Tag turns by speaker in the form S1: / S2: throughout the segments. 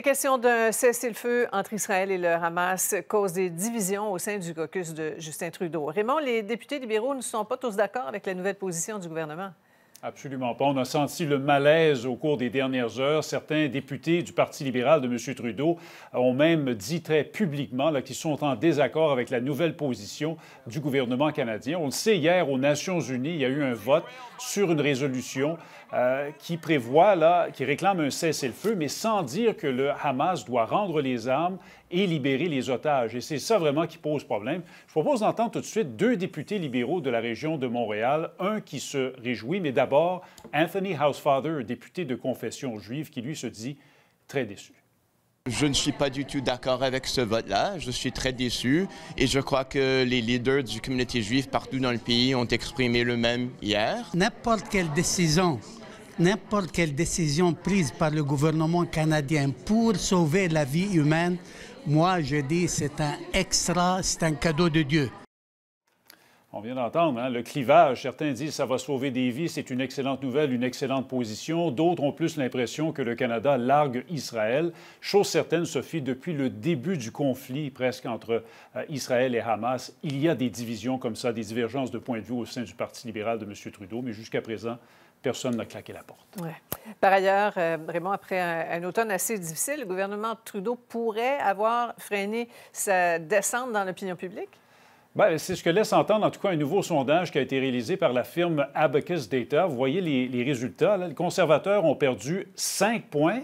S1: La question d'un cessez-le-feu entre Israël et le Hamas cause des divisions au sein du caucus de Justin Trudeau. Raymond, les députés libéraux ne sont pas tous d'accord avec la nouvelle position du gouvernement.
S2: Absolument pas. On a senti le malaise au cours des dernières heures. Certains députés du Parti libéral de M. Trudeau ont même dit très publiquement qu'ils sont en désaccord avec la nouvelle position du gouvernement canadien. On le sait, hier, aux Nations unies, il y a eu un vote sur une résolution euh, qui prévoit, là, qui réclame un cessez-le-feu, mais sans dire que le Hamas doit rendre les armes et libérer les otages. Et c'est ça vraiment qui pose problème. Je propose d'entendre tout de suite deux députés libéraux de la région de Montréal, un qui se réjouit, mais d'abord d'abord Anthony Housefather, député de confession juive, qui lui se dit très déçu.
S3: Je ne suis pas du tout d'accord avec ce vote-là. Je suis très déçu et je crois que les leaders du communauté juive partout dans le pays ont exprimé le même hier. N'importe quelle décision, n'importe quelle décision prise par le gouvernement canadien pour sauver la vie humaine, moi je dis c'est un extra, c'est un cadeau de Dieu.
S2: On vient d'entendre, hein, le clivage, certains disent ça va sauver des vies, c'est une excellente nouvelle, une excellente position. D'autres ont plus l'impression que le Canada largue Israël. Chose certaine, Sophie, depuis le début du conflit presque entre euh, Israël et Hamas, il y a des divisions comme ça, des divergences de point de vue au sein du Parti libéral de M. Trudeau, mais jusqu'à présent, personne n'a claqué la porte.
S1: Ouais. Par ailleurs, vraiment euh, Raymond, après un, automne assez difficile, le gouvernement Trudeau pourrait avoir freiné sa descente dans l'opinion publique?
S2: Ben, c'est ce que laisse entendre en tout cas un nouveau sondage qui a été réalisé par la firme Abacus Data. Vous voyez les, résultats. Les conservateurs ont perdu 5 points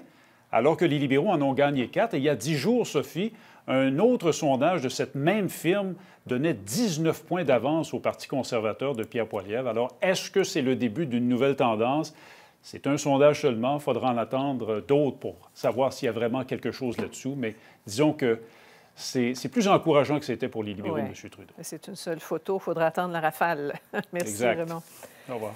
S2: alors que les libéraux en ont gagné 4. Et il y a 10 jours, Sophie, un autre sondage de cette même firme donnait 19 points d'avance au Parti conservateur de Pierre Poilievre. Alors, est-ce que c'est le début d'une nouvelle tendance? C'est un sondage seulement. Il faudra en attendre d'autres pour savoir s'il y a vraiment quelque chose là-dessous. Mais disons que c'est plus encourageant que c'était pour les libéraux Monsieur Trudeau.
S1: C'est une seule photo. Il faudra attendre la rafale. Merci, Raymond.
S2: Au revoir.